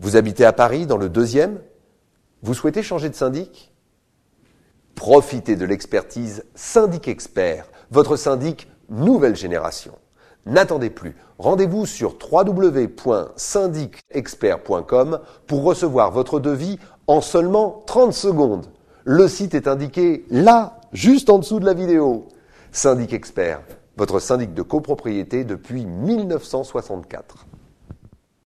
Vous habitez à Paris, dans le deuxième Vous souhaitez changer de syndic Profitez de l'expertise Syndic Expert, votre syndic nouvelle génération. N'attendez plus. Rendez-vous sur www.syndicexpert.com pour recevoir votre devis en seulement 30 secondes. Le site est indiqué là, juste en dessous de la vidéo. Syndic Expert, votre syndic de copropriété depuis 1964.